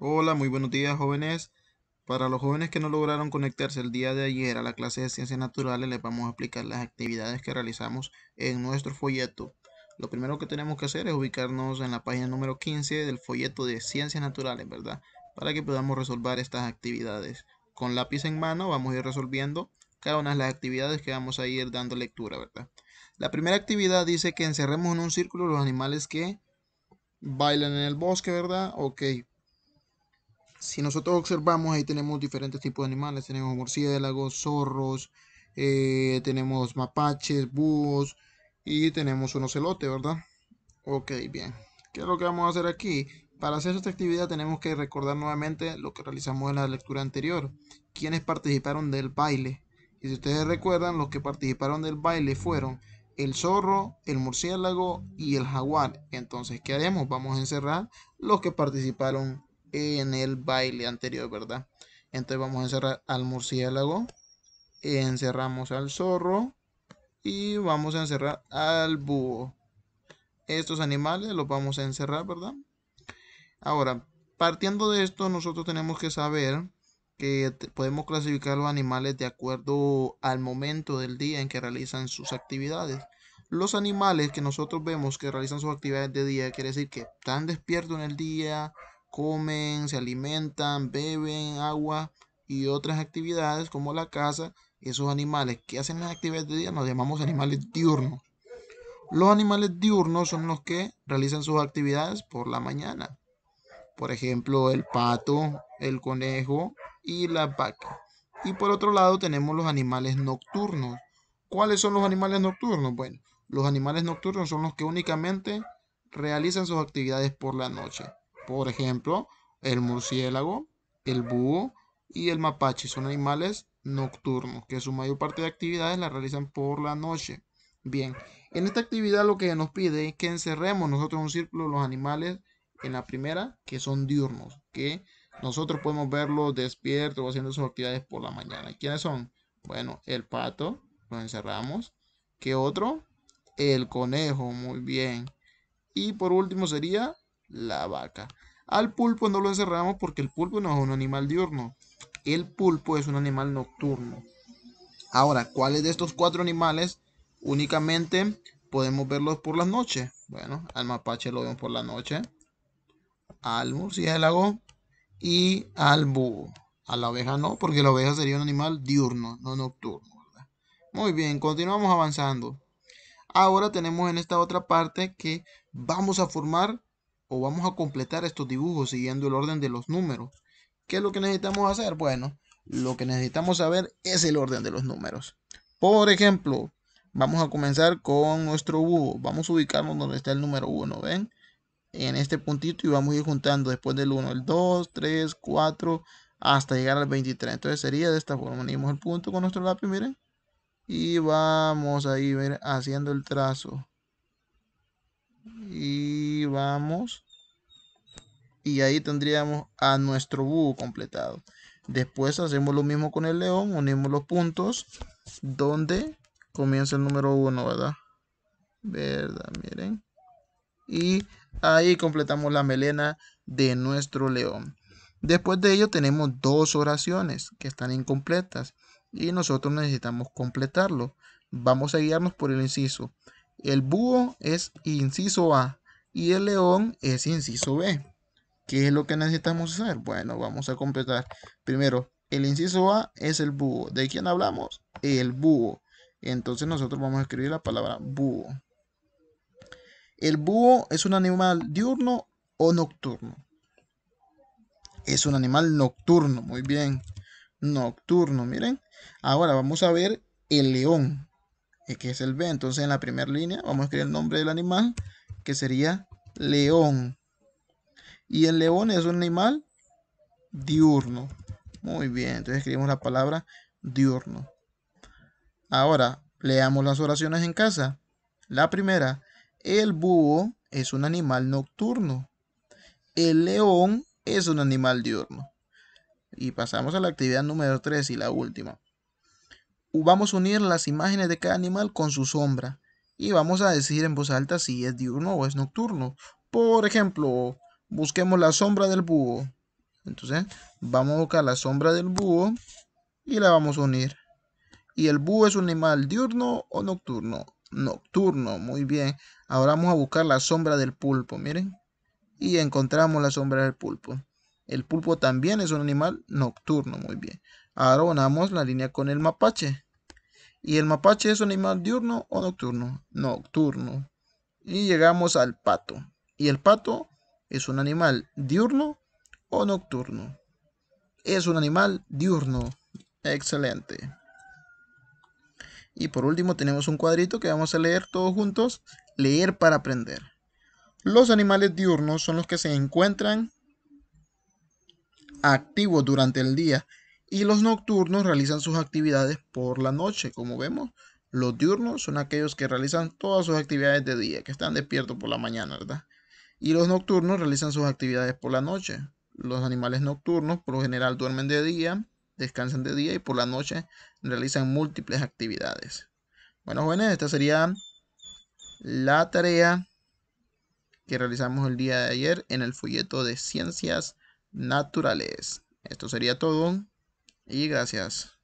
Hola, muy buenos días jóvenes. Para los jóvenes que no lograron conectarse el día de ayer a la clase de ciencias naturales, les vamos a explicar las actividades que realizamos en nuestro folleto. Lo primero que tenemos que hacer es ubicarnos en la página número 15 del folleto de ciencias naturales, ¿verdad? Para que podamos resolver estas actividades. Con lápiz en mano vamos a ir resolviendo cada una de las actividades que vamos a ir dando lectura, ¿verdad? La primera actividad dice que encerremos en un círculo los animales que bailan en el bosque, ¿verdad? Ok, si nosotros observamos, ahí tenemos diferentes tipos de animales. Tenemos murciélagos, zorros, eh, tenemos mapaches, búhos y tenemos unos ocelote, ¿verdad? Ok, bien. ¿Qué es lo que vamos a hacer aquí? Para hacer esta actividad tenemos que recordar nuevamente lo que realizamos en la lectura anterior. ¿Quiénes participaron del baile. Y si ustedes recuerdan, los que participaron del baile fueron el zorro, el murciélago y el jaguar. Entonces, ¿qué haremos? Vamos a encerrar los que participaron en el baile anterior, ¿verdad? Entonces vamos a encerrar al murciélago, encerramos al zorro y vamos a encerrar al búho. Estos animales los vamos a encerrar, ¿verdad? Ahora, partiendo de esto, nosotros tenemos que saber que podemos clasificar los animales de acuerdo al momento del día en que realizan sus actividades. Los animales que nosotros vemos que realizan sus actividades de día, quiere decir que están despiertos en el día, comen, se alimentan, beben agua y otras actividades como la caza, esos animales que hacen las actividades de día nos llamamos animales diurnos. Los animales diurnos son los que realizan sus actividades por la mañana. Por ejemplo, el pato, el conejo y la vaca. Y por otro lado tenemos los animales nocturnos. ¿Cuáles son los animales nocturnos? Bueno, los animales nocturnos son los que únicamente realizan sus actividades por la noche. Por ejemplo, el murciélago, el búho y el mapache son animales nocturnos que su mayor parte de actividades las realizan por la noche. Bien, en esta actividad lo que nos pide es que encerremos nosotros un círculo los animales en la primera que son diurnos, que nosotros podemos verlos despiertos o haciendo sus actividades por la mañana. ¿Quiénes son? Bueno, el pato, lo encerramos. ¿Qué otro? El conejo, muy bien. Y por último sería la vaca. Al pulpo no lo encerramos porque el pulpo no es un animal diurno. El pulpo es un animal nocturno. Ahora, ¿cuáles de estos cuatro animales únicamente podemos verlos por las noches? Bueno, al mapache lo vemos por la noche, al murciélago y al búho. A la oveja no, porque la oveja sería un animal diurno, no nocturno. Muy bien, continuamos avanzando. Ahora tenemos en esta otra parte que vamos a formar o vamos a completar estos dibujos siguiendo el orden de los números. ¿Qué es lo que necesitamos hacer? Bueno, lo que necesitamos saber es el orden de los números. Por ejemplo, vamos a comenzar con nuestro búho. Vamos a ubicarnos donde está el número 1, ¿ven? En este puntito y vamos a ir juntando después del 1, el 2, 3, 4, hasta llegar al 23. Entonces sería de esta forma. Unimos el punto con nuestro lápiz, miren. Y vamos a ir haciendo el trazo. Y vamos. Y ahí tendríamos a nuestro búho completado. Después hacemos lo mismo con el león, unimos los puntos donde comienza el número 1, ¿verdad? ¿Verdad? Miren. Y ahí completamos la melena de nuestro león. Después de ello tenemos dos oraciones que están incompletas y nosotros necesitamos completarlo. Vamos a guiarnos por el inciso. El búho es inciso A y el león es inciso B. ¿Qué es lo que necesitamos hacer? Bueno, vamos a completar. Primero, el inciso A es el búho. ¿De quién hablamos? El búho. Entonces nosotros vamos a escribir la palabra búho. El búho es un animal diurno o nocturno. Es un animal nocturno, muy bien. Nocturno, miren. Ahora vamos a ver el león que es el B. Entonces en la primera línea vamos a escribir el nombre del animal, que sería león. Y el león es un animal diurno. Muy bien, entonces escribimos la palabra diurno. Ahora, leamos las oraciones en casa. La primera, el búho es un animal nocturno. El león es un animal diurno. Y pasamos a la actividad número 3 y la última vamos a unir las imágenes de cada animal con su sombra y vamos a decir en voz alta si es diurno o es nocturno. Por ejemplo, busquemos la sombra del búho. Entonces, vamos a buscar la sombra del búho y la vamos a unir. ¿Y el búho es un animal diurno o nocturno? Nocturno, muy bien. Ahora vamos a buscar la sombra del pulpo, miren. Y encontramos la sombra del pulpo. El pulpo también es un animal nocturno, muy bien. Abonamos la línea con el mapache. Y el mapache es un animal diurno o nocturno. Nocturno. Y llegamos al pato. Y el pato es un animal diurno o nocturno. Es un animal diurno. Excelente. Y por último tenemos un cuadrito que vamos a leer todos juntos. Leer para aprender. Los animales diurnos son los que se encuentran activos durante el día y los nocturnos realizan sus actividades por la noche. Como vemos, los diurnos son aquellos que realizan todas sus actividades de día, que están despiertos por la mañana, ¿verdad? Y los nocturnos realizan sus actividades por la noche. Los animales nocturnos por lo general duermen de día, descansan de día y por la noche realizan múltiples actividades. Bueno, jóvenes, esta sería la tarea que realizamos el día de ayer en el folleto de ciencias naturales. Esto sería todo. Y gracias.